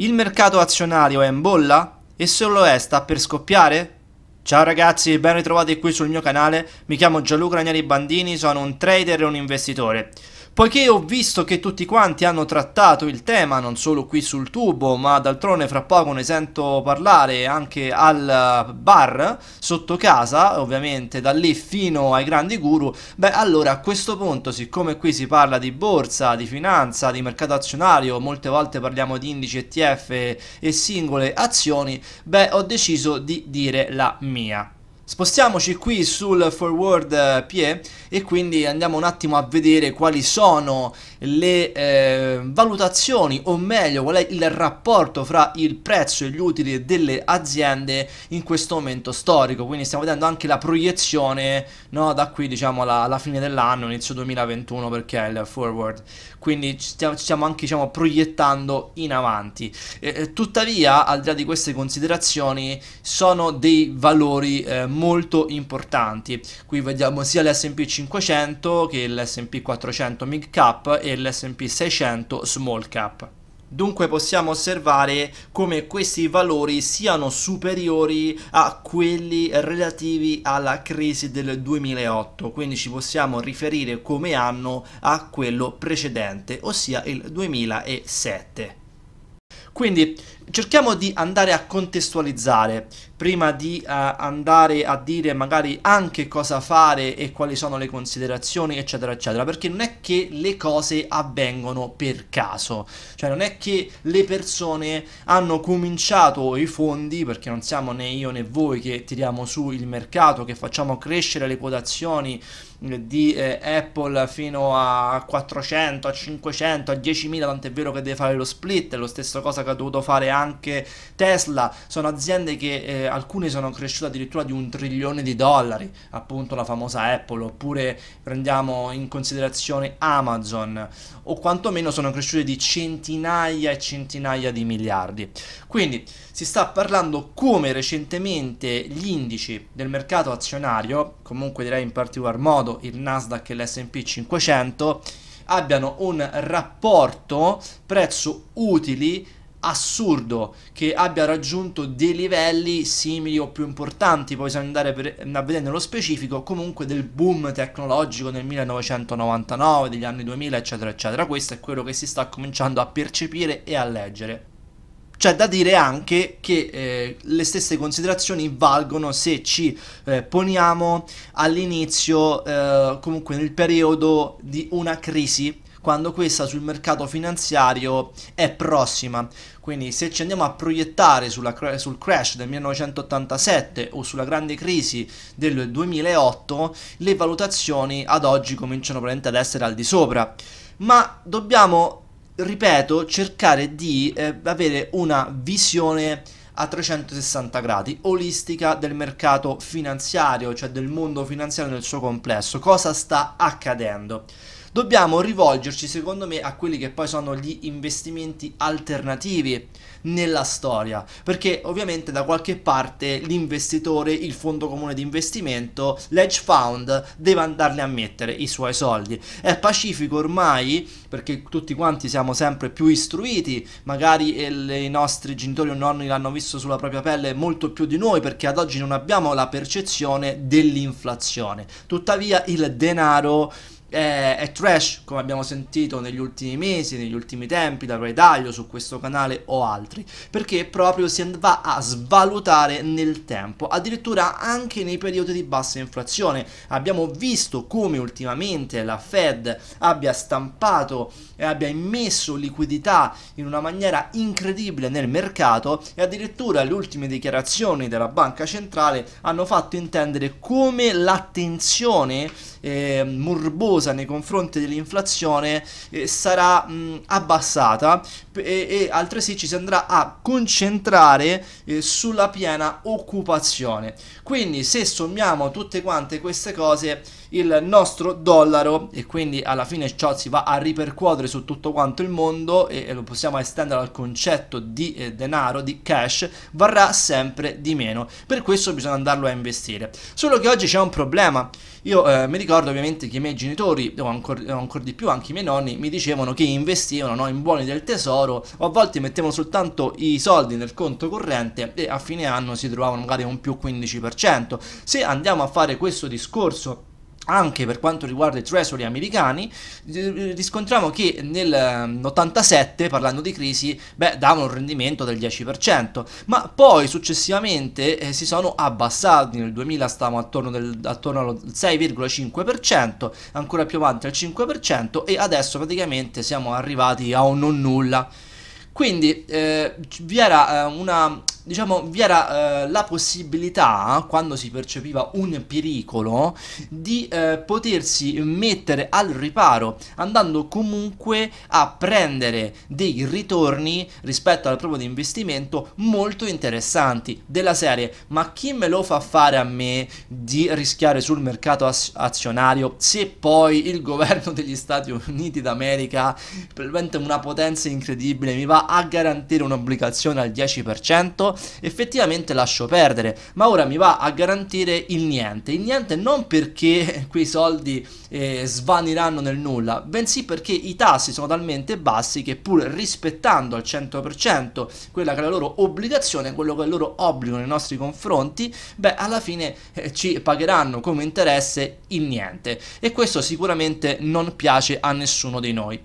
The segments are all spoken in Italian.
Il mercato azionario è in bolla? E se lo è, sta per scoppiare? Ciao ragazzi ben ritrovati qui sul mio canale, mi chiamo Gianluca Ragnari Bandini, sono un trader e un investitore. Poiché ho visto che tutti quanti hanno trattato il tema, non solo qui sul tubo, ma d'altronde fra poco ne sento parlare anche al bar sotto casa, ovviamente da lì fino ai grandi guru, beh allora a questo punto, siccome qui si parla di borsa, di finanza, di mercato azionario, molte volte parliamo di indici ETF e singole azioni, beh ho deciso di dire la mia. Spostiamoci qui sul forward PE e quindi andiamo un attimo a vedere quali sono le eh, valutazioni o meglio qual è il rapporto fra il prezzo e gli utili delle aziende in questo momento storico quindi stiamo vedendo anche la proiezione no, da qui diciamo alla, alla fine dell'anno inizio 2021 perché è il forward quindi stiamo, stiamo anche diciamo, proiettando in avanti eh, tuttavia al di là di queste considerazioni sono dei valori eh, molto importanti qui vediamo sia l'S&P 500 che è l'S&P 400 mid cap e l'S&P 600 small cap. Dunque possiamo osservare come questi valori siano superiori a quelli relativi alla crisi del 2008, quindi ci possiamo riferire come anno a quello precedente, ossia il 2007. Quindi cerchiamo di andare a contestualizzare prima di uh, andare a dire magari anche cosa fare e quali sono le considerazioni eccetera eccetera perché non è che le cose avvengono per caso cioè non è che le persone hanno cominciato i fondi perché non siamo né io né voi che tiriamo su il mercato che facciamo crescere le quotazioni eh, di eh, Apple fino a 400 a 500 a 10.000 tant'è vero che deve fare lo split è lo stesso cosa che ha dovuto fare anche anche Tesla, sono aziende che eh, alcune sono cresciute addirittura di un trilione di dollari, appunto la famosa Apple, oppure prendiamo in considerazione Amazon, o quantomeno sono cresciute di centinaia e centinaia di miliardi. Quindi si sta parlando come recentemente gli indici del mercato azionario, comunque direi in particolar modo il Nasdaq e l'SP 500, abbiano un rapporto prezzo utili assurdo che abbia raggiunto dei livelli simili o più importanti, poi bisogna andare per, a vedere nello specifico, comunque del boom tecnologico nel 1999, degli anni 2000, eccetera, eccetera. Questo è quello che si sta cominciando a percepire e a leggere. C'è da dire anche che eh, le stesse considerazioni valgono se ci eh, poniamo all'inizio, eh, comunque nel periodo di una crisi quando questa sul mercato finanziario è prossima. Quindi se ci andiamo a proiettare sulla, sul crash del 1987 o sulla grande crisi del 2008, le valutazioni ad oggi cominciano probabilmente ad essere al di sopra. Ma dobbiamo, ripeto, cercare di eh, avere una visione a 360 gradi, olistica del mercato finanziario, cioè del mondo finanziario nel suo complesso. Cosa sta accadendo? dobbiamo rivolgerci secondo me a quelli che poi sono gli investimenti alternativi nella storia, perché ovviamente da qualche parte l'investitore, il fondo comune di investimento, l'edge fund deve andarli a mettere i suoi soldi. È pacifico ormai, perché tutti quanti siamo sempre più istruiti, magari eh, i nostri genitori o nonni l'hanno visto sulla propria pelle molto più di noi, perché ad oggi non abbiamo la percezione dell'inflazione. Tuttavia il denaro è, eh, è, trash come abbiamo sentito negli ultimi mesi, negli ultimi tempi da Ray Dalio su questo canale o altri perché proprio si va a svalutare nel tempo addirittura anche nei periodi di bassa inflazione abbiamo visto come ultimamente la Fed abbia stampato e abbia immesso liquidità in una maniera incredibile nel mercato e addirittura le ultime dichiarazioni della banca centrale hanno fatto intendere come l'attenzione eh, morbosa nei confronti dell'inflazione eh, sarà mh, abbassata e, e, altresì ci si andrà a concentrare eh, sulla piena occupazione. Quindi se sommiamo tutte quante queste cose il nostro dollaro e quindi alla fine ciò si va a ripercuotere su tutto quanto il mondo e, lo possiamo estendere al concetto di eh, denaro, di cash, varrà sempre di meno. Per questo bisogna andarlo a investire. Solo che oggi c'è un problema. Io eh, mi ricordo ovviamente che i miei genitori, o ancora ancor di più anche i miei nonni, mi dicevano che investivano no, in buoni del tesoro o a volte mettevano soltanto i soldi nel conto corrente e a fine anno si trovavano magari un più 15%. Se andiamo a fare questo discorso anche per quanto riguarda i treasury americani, eh, eh, riscontriamo che nell'87, ehm, parlando di crisi, beh, davano un rendimento del 10%, ma poi successivamente eh, si sono abbassati, nel 2000 stavamo attorno, del, attorno al 6,5%, ancora più avanti al 5% e adesso praticamente siamo arrivati a un non nulla. Quindi eh, vi era eh, una diciamo, vi era eh, la possibilità, quando si percepiva un pericolo, di eh, potersi mettere al riparo, andando comunque a prendere dei ritorni rispetto al proprio investimento molto interessanti della serie. Ma chi me lo fa fare a me di rischiare sul mercato azionario se poi il governo degli Stati Uniti d'America, una potenza incredibile, mi va a garantire un'obbligazione al 10%, effettivamente lascio perdere, ma ora mi va a garantire il niente, il niente non perché quei soldi eh, svaniranno nel nulla, bensì perché i tassi sono talmente bassi che pur rispettando al 100% quella che è la loro obbligazione, quello che è il loro obbligo nei nostri confronti, beh alla fine eh, ci pagheranno come interesse il niente e questo sicuramente non piace a nessuno di noi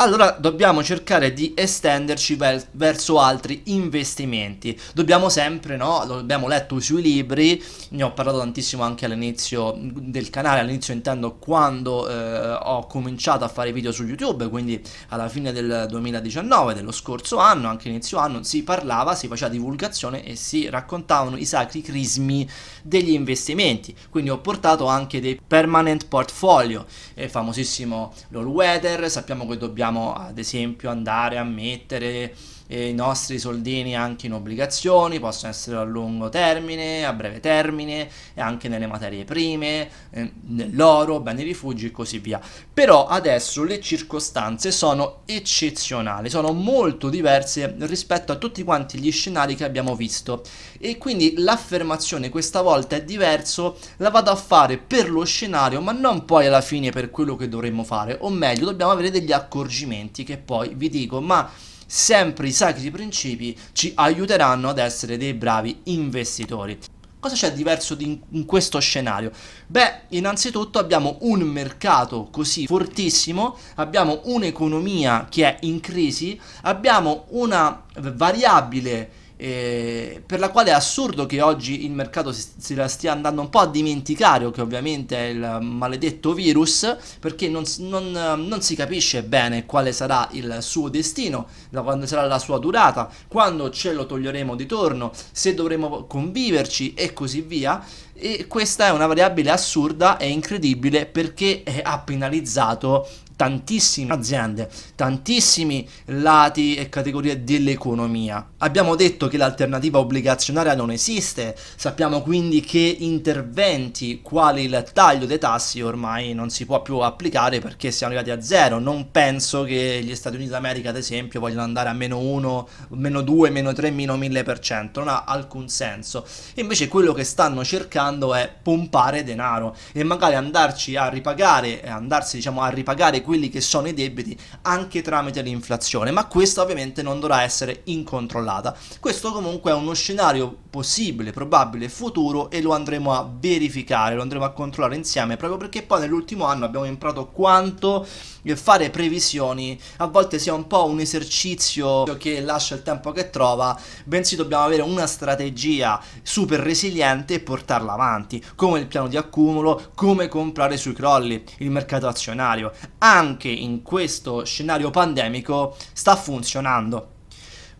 allora dobbiamo cercare di estenderci ver verso altri investimenti. Dobbiamo sempre, no? L'abbiamo letto sui libri, ne ho parlato tantissimo anche all'inizio del canale, all'inizio intendo quando eh, ho cominciato a fare video su YouTube, quindi alla fine del 2019, dello scorso anno, anche inizio anno, si parlava, si faceva divulgazione e si raccontavano i sacri crismi degli investimenti. Quindi ho portato anche dei permanent portfolio, il famosissimo all weather, sappiamo che dobbiamo possiamo ad esempio andare a mettere eh, i nostri soldini anche in obbligazioni, possono essere a lungo termine, a breve termine e anche nelle materie prime, eh, nell'oro, bene rifugi e così via. Però adesso le circostanze sono eccezionali, sono molto diverse rispetto a tutti quanti gli scenari che abbiamo visto e quindi l'affermazione questa volta è diverso, la vado a fare per lo scenario ma non poi alla fine per quello che dovremmo fare, o meglio dobbiamo avere degli accorgimenti accorgimenti che poi vi dico, ma sempre i sacri principi ci aiuteranno ad essere dei bravi investitori. Cosa c'è di diverso in questo scenario? Beh, innanzitutto abbiamo un mercato così fortissimo, abbiamo un'economia che è in crisi, abbiamo una variabile eh, per la quale è assurdo che oggi il mercato si, si, la stia andando un po' a dimenticare, o che ovviamente è il maledetto virus, perché non, non, non si capisce bene quale sarà il suo destino, da quando sarà la sua durata, quando ce lo toglieremo di torno, se dovremo conviverci e così via. E questa è una variabile assurda e incredibile perché ha penalizzato tantissime aziende, tantissimi lati e categorie dell'economia. Abbiamo detto che l'alternativa obbligazionaria non esiste, sappiamo quindi che interventi quali il taglio dei tassi ormai non si può più applicare perché siamo arrivati a zero, non penso che gli Stati Uniti d'America ad esempio vogliano andare a meno 1, meno 2, meno 3, meno 1000%, non ha alcun senso. Invece quello che stanno cercando è pompare denaro e magari andarci a ripagare, eh, andarsi diciamo a ripagare quelli che sono i debiti anche tramite l'inflazione, ma questa ovviamente non dovrà essere incontrollata. Questo comunque è uno scenario possibile, probabile, futuro e lo andremo a verificare, lo andremo a controllare insieme, proprio perché poi nell'ultimo anno abbiamo imparato quanto eh, fare previsioni a volte sia un po' un esercizio che lascia il tempo che trova, bensì dobbiamo avere una strategia super resiliente e portarla avanti, come il piano di accumulo, come comprare sui crolli, il mercato azionario. Anzi, anche in questo scenario pandemico sta funzionando.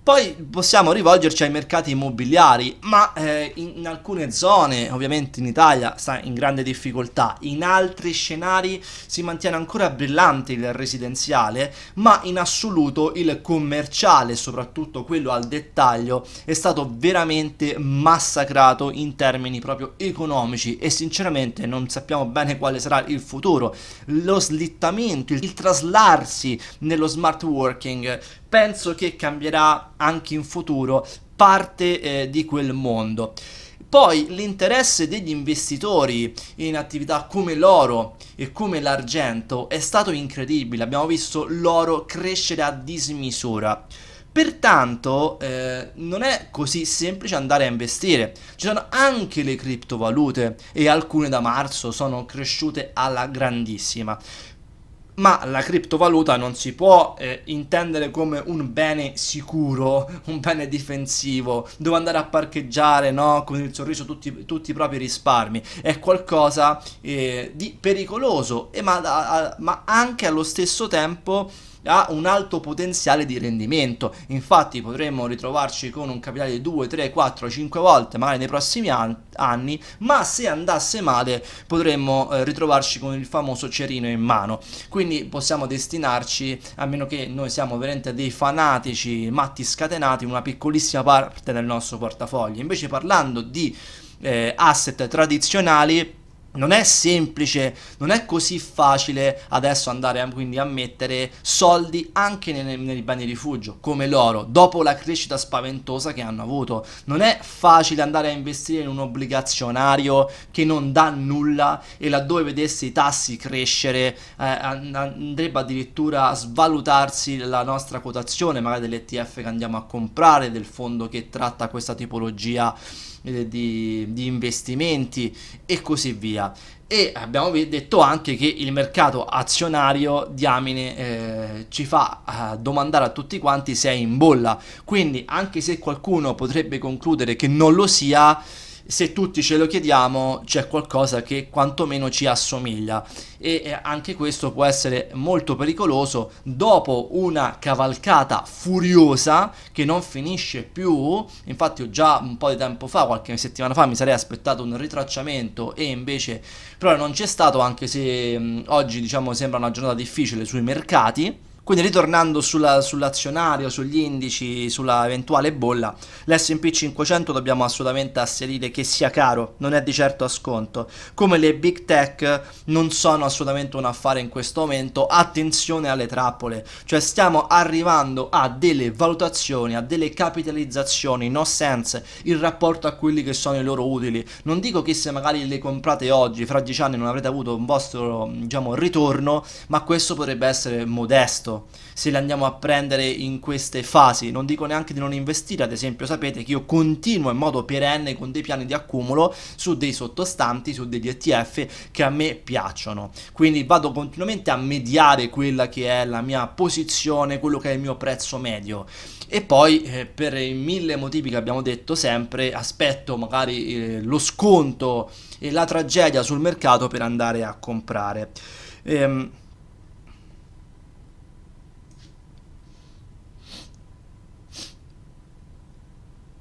Poi possiamo rivolgerci ai mercati immobiliari, ma eh, in alcune zone, ovviamente in Italia, sta in grande difficoltà, in altri scenari si mantiene ancora brillante il residenziale, ma in assoluto il commerciale, soprattutto quello al dettaglio, è stato veramente massacrato in termini proprio economici e sinceramente non sappiamo bene quale sarà il futuro. Lo slittamento, il, il traslarsi nello smart working penso che cambierà anche in futuro parte eh, di quel mondo. Poi l'interesse degli investitori in attività come l'oro e come l'argento è stato incredibile, abbiamo visto l'oro crescere a dismisura. Pertanto eh, non è così semplice andare a investire, ci sono anche le criptovalute e alcune da marzo sono cresciute alla grandissima ma la criptovaluta non si può eh, intendere come un bene sicuro, un bene difensivo, dove andare a parcheggiare no? con il sorriso tutti, tutti, i propri risparmi, è qualcosa eh, di pericoloso, ma, a, ma anche allo stesso tempo ha un alto potenziale di rendimento. Infatti potremmo ritrovarci con un capitale di 2, 3, 4, 5 volte magari nei prossimi an anni, ma se andasse male potremmo eh, ritrovarci con il famoso cerino in mano. Quindi possiamo destinarci, a meno che noi siamo veramente dei fanatici matti scatenati, una piccolissima parte del nostro portafoglio. Invece parlando di eh, asset tradizionali non è semplice, non è così facile adesso andare quindi a mettere soldi anche nei, nei beni rifugio come l'oro dopo la crescita spaventosa che hanno avuto. Non è facile andare a investire in un obbligazionario che non dà nulla e laddove vedesse i tassi crescere eh, andrebbe addirittura a svalutarsi la nostra quotazione magari dell'ETF che andiamo a comprare, del fondo che tratta questa tipologia di eh, di, di investimenti e così via e abbiamo detto anche che il mercato azionario diamine eh, ci fa eh, domandare a tutti quanti se è in bolla quindi anche se qualcuno potrebbe concludere che non lo sia se tutti ce lo chiediamo c'è qualcosa che quantomeno ci assomiglia e anche questo può essere molto pericoloso dopo una cavalcata furiosa che non finisce più infatti ho già un po' di tempo fa qualche settimana fa mi sarei aspettato un ritracciamento e invece però non c'è stato anche se mh, oggi diciamo sembra una giornata difficile sui mercati quindi ritornando sulla, sull'azionario, sugli indici, sulla eventuale bolla, l'S&P 500 dobbiamo assolutamente asserire che sia caro, non è di certo a sconto. Come le big tech non sono assolutamente un affare in questo momento, attenzione alle trappole. Cioè stiamo arrivando a delle valutazioni, a delle capitalizzazioni, no sense, in rapporto a quelli che sono i loro utili. Non dico che se magari le comprate oggi, fra dieci anni non avrete avuto un vostro diciamo, ritorno, ma questo potrebbe essere modesto se le andiamo a prendere in queste fasi. Non dico neanche di non investire, ad esempio sapete che io continuo in modo perenne con dei piani di accumulo su dei sottostanti, su degli ETF che a me piacciono. Quindi vado continuamente a mediare quella che è la mia posizione, quello che è il mio prezzo medio. E poi eh, per i mille motivi che abbiamo detto sempre aspetto magari eh, lo sconto e la tragedia sul mercato per andare a comprare. Ehm,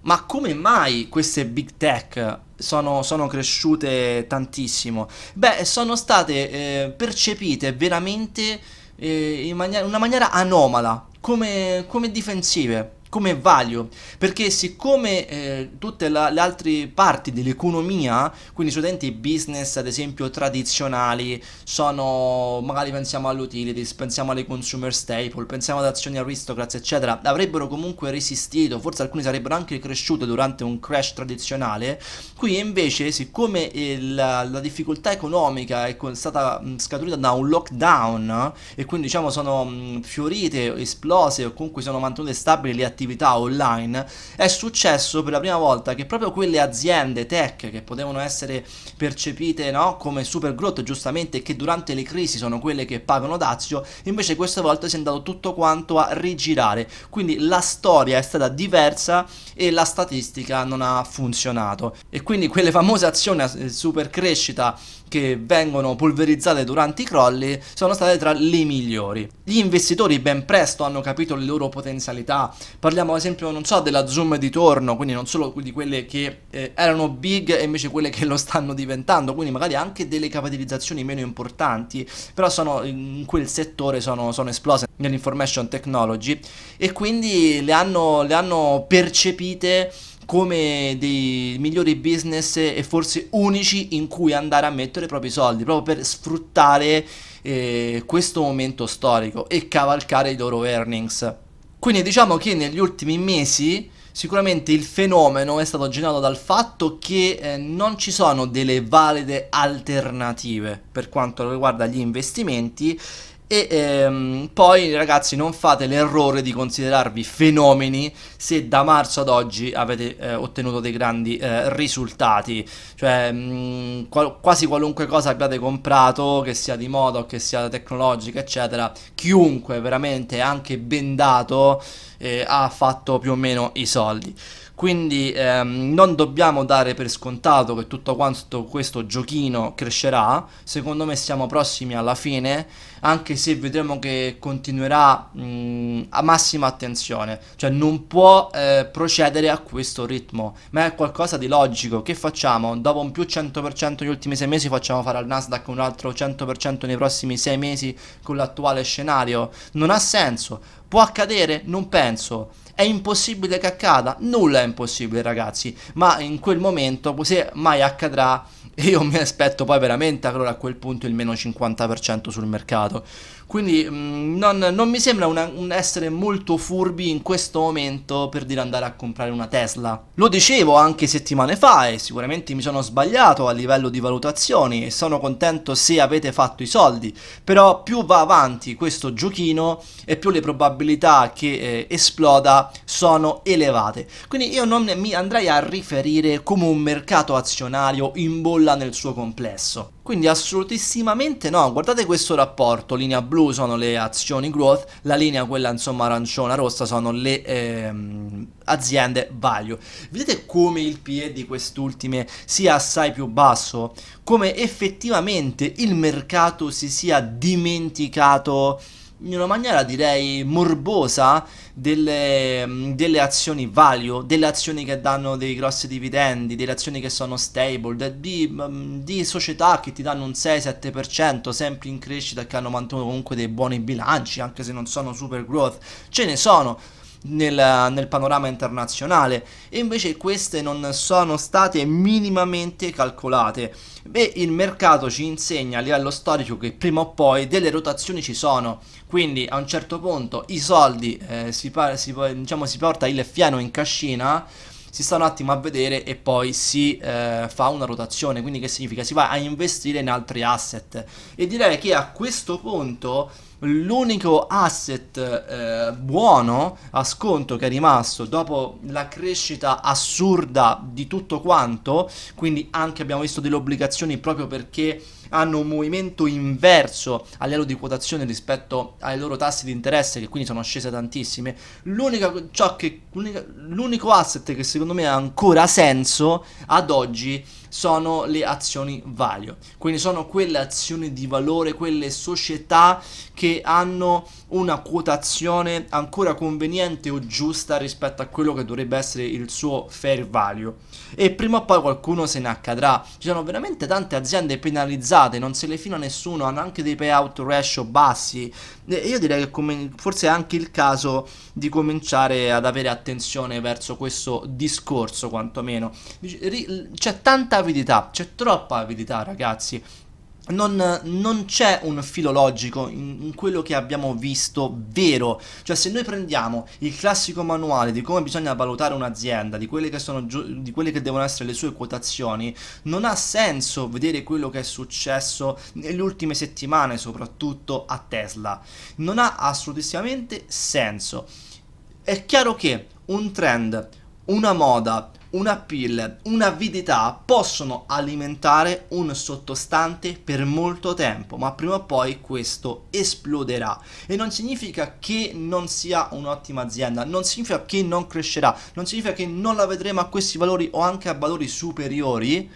Ma come mai queste big tech sono, sono cresciute tantissimo? Beh, sono state eh, percepite veramente eh, in, mani- una maniera anomala, come, come difensive come value perché siccome eh, tutte la, le altre parti dell'economia quindi studenti business ad esempio tradizionali sono magari pensiamo all'utilities pensiamo alle consumer staple pensiamo ad azioni aristocrats eccetera avrebbero comunque resistito forse alcuni sarebbero anche cresciuti durante un crash tradizionale qui invece siccome il, eh, la difficoltà economica è stata mm, scaturita da un lockdown e quindi diciamo sono mm, fiorite esplose o comunque sono mantenute stabili le attività attività online, è successo per la prima volta che proprio quelle aziende tech che potevano essere percepite no, come super growth giustamente che durante le crisi sono quelle che pagano dazio, invece questa volta si è andato tutto quanto a rigirare, quindi la storia è stata diversa e la statistica non ha funzionato e quindi quelle famose azioni a eh, super crescita che vengono polverizzate durante i crolli sono state tra le migliori. Gli investitori ben presto hanno capito le loro potenzialità, Parliamo ad esempio, non so, della Zoom di torno, quindi non solo di quelle che eh, erano big e invece quelle che lo stanno diventando, quindi magari anche delle capitalizzazioni meno importanti, però sono in quel settore sono, sono esplose nell'information technology e quindi le hanno, le hanno percepite come dei migliori business e forse unici in cui andare a mettere i propri soldi, proprio per sfruttare eh, questo momento storico e cavalcare i loro earnings. Quindi diciamo che negli ultimi mesi sicuramente il fenomeno è stato generato dal fatto che eh, non ci sono delle valide alternative per quanto riguarda gli investimenti e ehm, poi ragazzi non fate l'errore di considerarvi fenomeni se da marzo ad oggi avete eh, ottenuto dei grandi eh, risultati, cioè mh, mm, qual- quasi qualunque cosa abbiate comprato, che sia di moda o che sia tecnologica eccetera, chiunque veramente anche bendato eh, ha fatto più o meno i soldi quindi ehm, non dobbiamo dare per scontato che tutto quanto questo giochino crescerà, secondo me siamo prossimi alla fine, anche se vedremo che continuerà mh, mm, a massima attenzione, cioè non può eh, procedere a questo ritmo, ma è qualcosa di logico, che facciamo? Dopo un più 100% negli ultimi 6 mesi facciamo fare al Nasdaq un altro 100% nei prossimi 6 mesi con l'attuale scenario? Non ha senso, può accadere? Non penso è impossibile che accada? Nulla è impossibile ragazzi, ma in quel momento se mai accadrà io mi aspetto poi veramente allora a quel punto il meno 50% sul mercato. Quindi mh, mm, non, non, mi sembra una, un essere molto furbi in questo momento per dire andare a comprare una Tesla. Lo dicevo anche settimane fa e sicuramente mi sono sbagliato a livello di valutazioni e sono contento se avete fatto i soldi. Però più va avanti questo giochino e più le probabilità che eh, esploda sono elevate. Quindi io non mi andrei a riferire come un mercato azionario in bolla nel suo complesso. Quindi assolutissimamente no, guardate questo rapporto, linea blu sono le azioni growth, la linea quella insomma arancione rossa sono le ehm, aziende value. Vedete come il PE di quest'ultime sia assai più basso? Come effettivamente il mercato si sia dimenticato in una maniera direi morbosa delle, mm, delle, azioni value, delle azioni che danno dei grossi dividendi, delle azioni che sono stable, di, mm, di società che ti danno un 6-7% sempre in crescita e che hanno mantenuto comunque dei buoni bilanci anche se non sono super growth, ce ne sono nel, nel panorama internazionale e invece queste non sono state minimamente calcolate. Beh, il mercato ci insegna a livello storico che prima o poi delle rotazioni ci sono, quindi a un certo punto i soldi eh, si, si, diciamo, si porta il fieno in cascina si sta un attimo a vedere e poi si eh, fa una rotazione, quindi che significa? Si va a investire in altri asset e direi che a questo punto l'unico asset eh, buono a sconto che è rimasto dopo la crescita assurda di tutto quanto, quindi anche abbiamo visto delle obbligazioni proprio perché hanno un movimento inverso a livello di quotazione rispetto ai loro tassi di interesse che quindi sono scese tantissime che, l'unico asset che secondo me ha ancora senso ad oggi sono le azioni value quindi sono quelle azioni di valore quelle società che hanno una quotazione ancora conveniente o giusta rispetto a quello che dovrebbe essere il suo fair value e prima o poi qualcuno se ne accadrà ci sono veramente tante aziende penalizzate non se le fila nessuno hanno anche dei payout ratio bassi e io direi che come, forse è anche il caso di cominciare ad avere attenzione verso questo discorso quantomeno c'è tanta avidità c'è troppa avidità ragazzi non, non, c'è un filo logico in, in, quello che abbiamo visto vero. Cioè, se noi prendiamo il classico manuale di come bisogna valutare un'azienda, di quelle che, sono, di quelle che devono essere le sue quotazioni, non ha senso vedere quello che è successo nelle ultime settimane, soprattutto a Tesla. Non ha assolutamente senso. È chiaro che un trend, una moda, un appeal, un'avidità possono alimentare un sottostante per molto tempo, ma prima o poi questo esploderà. E non significa che non sia un'ottima azienda, non significa che non crescerà, non significa che non la vedremo a questi valori o anche a valori superiori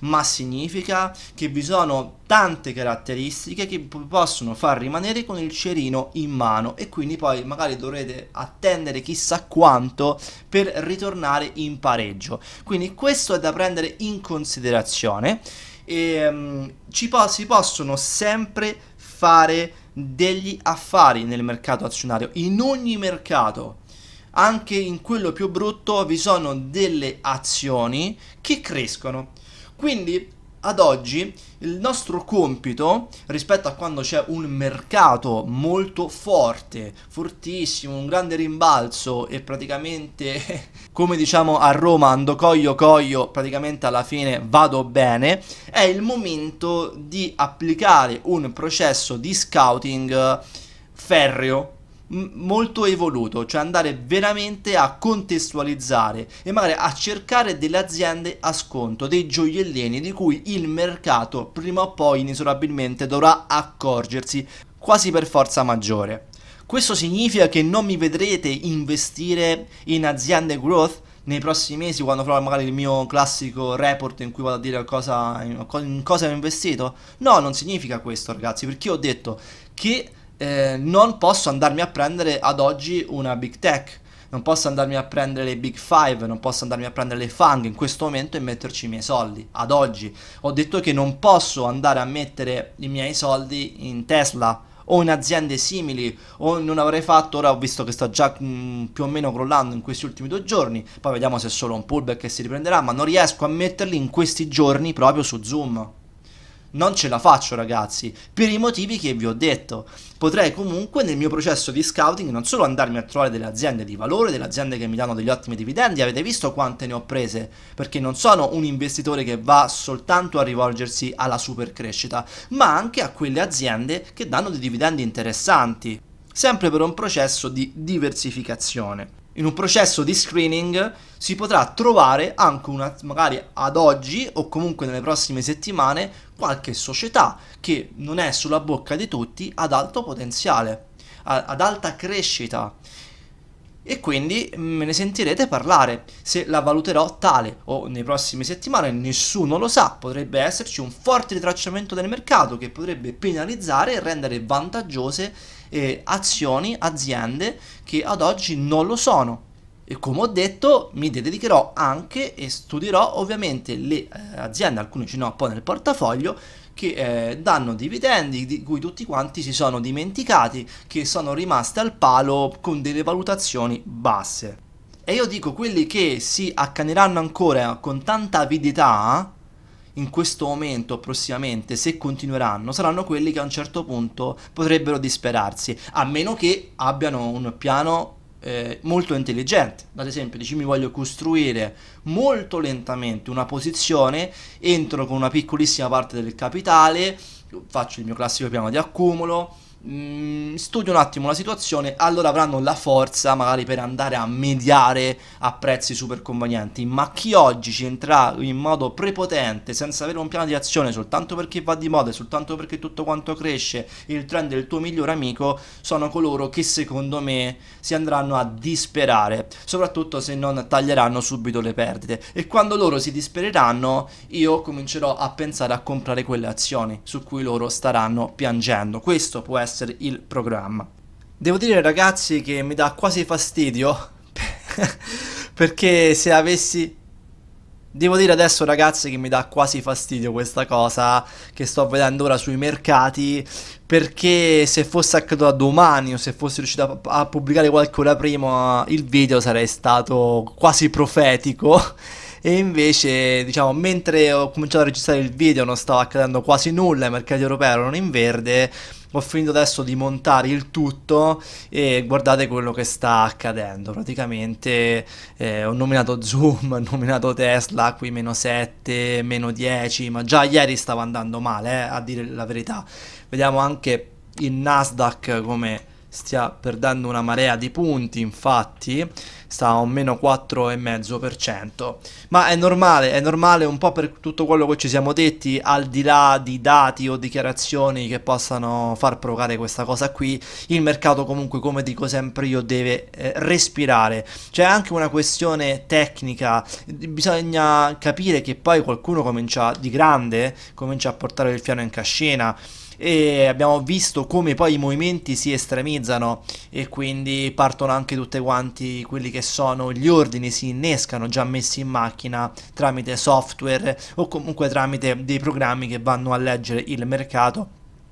ma significa che vi sono tante caratteristiche che possono far rimanere con il cerino in mano e quindi poi magari dovrete attendere chissà quanto per ritornare in pareggio. Quindi questo è da prendere in considerazione e um, ci po si possono sempre fare degli affari nel mercato azionario, in ogni mercato anche in quello più brutto vi sono delle azioni che crescono quindi ad oggi il nostro compito rispetto a quando c'è un mercato molto forte, fortissimo, un grande rimbalzo e praticamente come diciamo a Roma ando coglio coglio, praticamente alla fine vado bene, è il momento di applicare un processo di scouting ferreo molto evoluto, cioè andare veramente a contestualizzare e magari a cercare delle aziende a sconto, dei gioiellini di cui il mercato prima o poi inesorabilmente dovrà accorgersi quasi per forza maggiore. Questo significa che non mi vedrete investire in aziende growth nei prossimi mesi quando farò magari il mio classico report in cui vado a dire cosa, in cosa ho investito? No, non significa questo ragazzi, perché ho detto che eh, non posso andarmi a prendere ad oggi una big tech, non posso andarmi a prendere le big five, non posso andarmi a prendere le fang in questo momento e metterci i miei soldi ad oggi. Ho detto che non posso andare a mettere i miei soldi in Tesla o in aziende simili o non avrei fatto ora ho visto che sta già mh, mm, più o meno crollando in questi ultimi due giorni poi vediamo se è solo un pullback che si riprenderà ma non riesco a metterli in questi giorni proprio su zoom non ce la faccio ragazzi per i motivi che vi ho detto potrei comunque nel mio processo di scouting non solo andarmi a trovare delle aziende di valore, delle aziende che mi danno degli ottimi dividendi, avete visto quante ne ho prese, perché non sono un investitore che va soltanto a rivolgersi alla super crescita, ma anche a quelle aziende che danno dei dividendi interessanti, sempre per un processo di diversificazione. In un processo di screening si potrà trovare anche una, magari ad oggi o comunque nelle prossime settimane qualche società che non è sulla bocca di tutti ad alto potenziale, ad alta crescita e quindi mm, me ne sentirete parlare. Se la valuterò tale o nei prossimi settimane nessuno lo sa, potrebbe esserci un forte ritracciamento del mercato che potrebbe penalizzare e rendere vantaggiose eh, azioni, aziende che ad oggi non lo sono e come ho detto mi dedicherò anche e studierò ovviamente le eh, aziende, alcune ce ne ho poi nel portafoglio, che eh, danno dividendi di cui tutti quanti si sono dimenticati, che sono rimaste al palo con delle valutazioni basse. E io dico quelli che si accaniranno ancora con tanta avidità in questo momento prossimamente, se continueranno, saranno quelli che a un certo punto potrebbero disperarsi, a meno che abbiano un piano eh, molto intelligente. Ad esempio, dici mi voglio costruire molto lentamente una posizione, entro con una piccolissima parte del capitale, faccio il mio classico piano di accumulo, mh, mm, studio un attimo la situazione, allora avranno la forza magari per andare a mediare a prezzi super convenienti, ma chi oggi ci entra in modo prepotente, senza avere un piano di azione, soltanto perché va di moda, soltanto perché tutto quanto cresce, il trend del tuo migliore amico, sono coloro che secondo me si andranno a disperare, soprattutto se non taglieranno subito le perdite. E quando loro si dispereranno, io comincerò a pensare a comprare quelle azioni su cui loro staranno piangendo. Questo può essere essere il programma. Devo dire ragazzi che mi dà quasi fastidio perché se avessi Devo dire adesso ragazzi che mi dà quasi fastidio questa cosa che sto vedendo ora sui mercati perché se fosse accaduto a domani o se fossi riuscito a, a pubblicare qualche ora prima il video sarei stato quasi profetico e invece diciamo mentre ho cominciato a registrare il video non stava accadendo quasi nulla, i mercati europei erano in verde, ho finito adesso di montare il tutto e guardate quello che sta accadendo praticamente eh, ho nominato Zoom, ho nominato Tesla qui meno 7, meno 10 ma già ieri stava andando male eh, a dire la verità vediamo anche il Nasdaq come stia perdendo una marea di punti, infatti sta a un meno 4,5%. Ma è normale, è normale un po' per tutto quello che ci siamo detti, al di là di dati o dichiarazioni che possano far provocare questa cosa qui, il mercato comunque, come dico sempre io, deve eh, respirare. C'è anche una questione tecnica, bisogna capire che poi qualcuno comincia di grande, comincia a portare il fiano in cascina e abbiamo visto come poi i movimenti si estremizzano e quindi partono anche tutti quanti quelli che sono gli ordini, si innescano già messi in macchina tramite software o comunque tramite dei programmi che vanno a leggere il mercato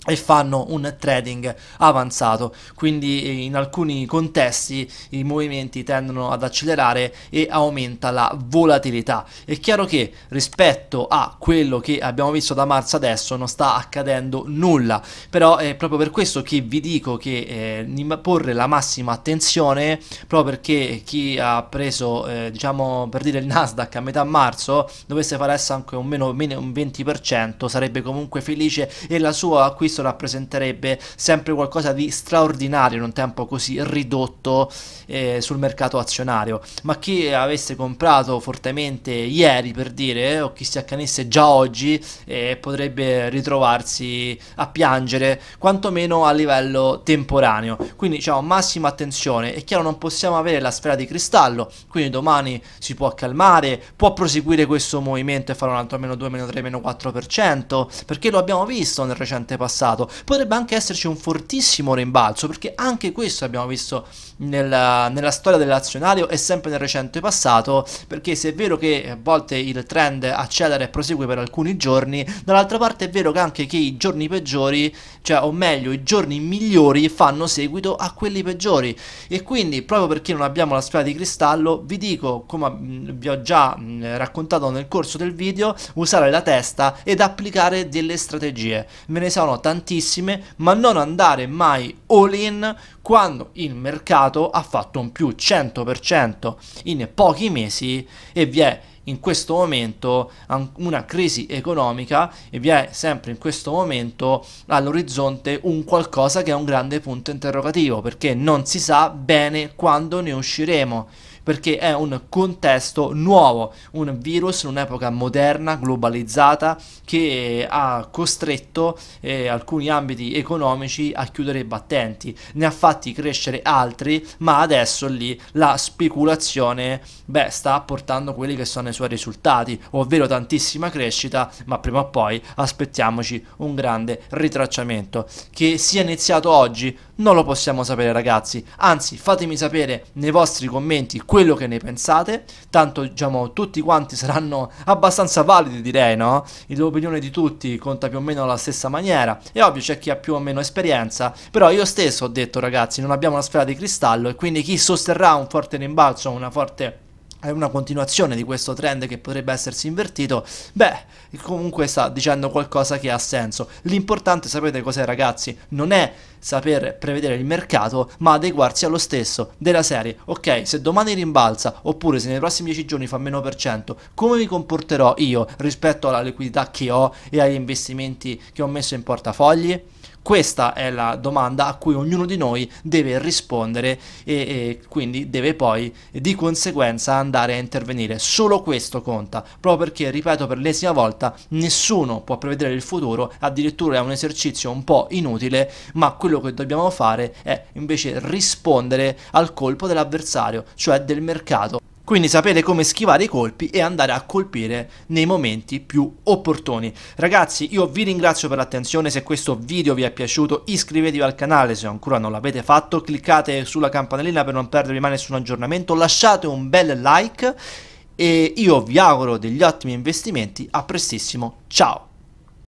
e fanno un trading avanzato quindi eh, in alcuni contesti i movimenti tendono ad accelerare e aumenta la volatilità è chiaro che rispetto a quello che abbiamo visto da marzo adesso non sta accadendo nulla però è proprio per questo che vi dico che eh, porre la massima attenzione proprio perché chi ha preso eh, diciamo per dire il Nasdaq a metà marzo dovesse fare anche un meno, meno un 20% sarebbe comunque felice e la sua acquisto questo rappresenterebbe sempre qualcosa di straordinario in un tempo così ridotto eh, sul mercato azionario. Ma chi avesse comprato fortemente ieri per dire, eh, o chi si accanisse già oggi, eh, potrebbe ritrovarsi a piangere, quantomeno a livello temporaneo. Quindi diciamo massima attenzione, è chiaro non possiamo avere la sfera di cristallo, quindi domani si può calmare, può proseguire questo movimento e fare un altro meno 2, meno 3, meno 4%, perché lo abbiamo visto nel recente passato passato. Potrebbe anche esserci un fortissimo rimbalzo, perché anche questo abbiamo visto nella, nella storia dell'azionario e sempre nel recente passato, perché se è vero che a volte il trend accelera e prosegue per alcuni giorni, dall'altra parte è vero che anche che i giorni peggiori, cioè o meglio i giorni migliori fanno seguito a quelli peggiori e quindi proprio perché non abbiamo la sfera di cristallo vi dico come vi ho già raccontato nel corso del video usare la testa ed applicare delle strategie Me ne sono tante tantissime, ma non andare mai all in quando il mercato ha fatto un più 100% in pochi mesi e vi è in questo momento una crisi economica e vi è sempre in questo momento all'orizzonte un qualcosa che è un grande punto interrogativo perché non si sa bene quando ne usciremo perché è un contesto nuovo, un virus in un'epoca moderna, globalizzata, che ha costretto eh, alcuni ambiti economici a chiudere i battenti, ne ha fatti crescere altri, ma adesso lì la speculazione beh, sta portando quelli che sono i suoi risultati, ovvero tantissima crescita, ma prima o poi aspettiamoci un grande ritracciamento che sia iniziato oggi non lo possiamo sapere ragazzi, anzi fatemi sapere nei vostri commenti quello che ne pensate, tanto diciamo tutti quanti saranno abbastanza validi direi no? L'opinione di tutti conta più o meno alla stessa maniera, è ovvio c'è chi ha più o meno esperienza, però io stesso ho detto ragazzi non abbiamo una sfera di cristallo e quindi chi sosterrà un forte rimbalzo, una forte è una continuazione di questo trend che potrebbe essersi invertito, beh, comunque sta dicendo qualcosa che ha senso. L'importante, sapete cos'è ragazzi, non è saper prevedere il mercato, ma adeguarsi allo stesso della serie. Ok, se domani rimbalza, oppure se nei prossimi 10 giorni fa meno per cento, come mi comporterò io rispetto alla liquidità che ho e agli investimenti che ho messo in portafogli? Questa è la domanda a cui ognuno di noi deve rispondere e, e quindi deve poi di conseguenza andare a intervenire. Solo questo conta, proprio perché, ripeto per l'ennesima volta, nessuno può prevedere il futuro, addirittura è un esercizio un po' inutile, ma quello che dobbiamo fare è invece rispondere al colpo dell'avversario, cioè del mercato. Quindi sapere come schivare i colpi e andare a colpire nei momenti più opportuni. Ragazzi, io vi ringrazio per l'attenzione, se questo video vi è piaciuto iscrivetevi al canale se ancora non l'avete fatto, cliccate sulla campanellina per non perdervi mai nessun aggiornamento, lasciate un bel like e io vi auguro degli ottimi investimenti, a prestissimo, ciao!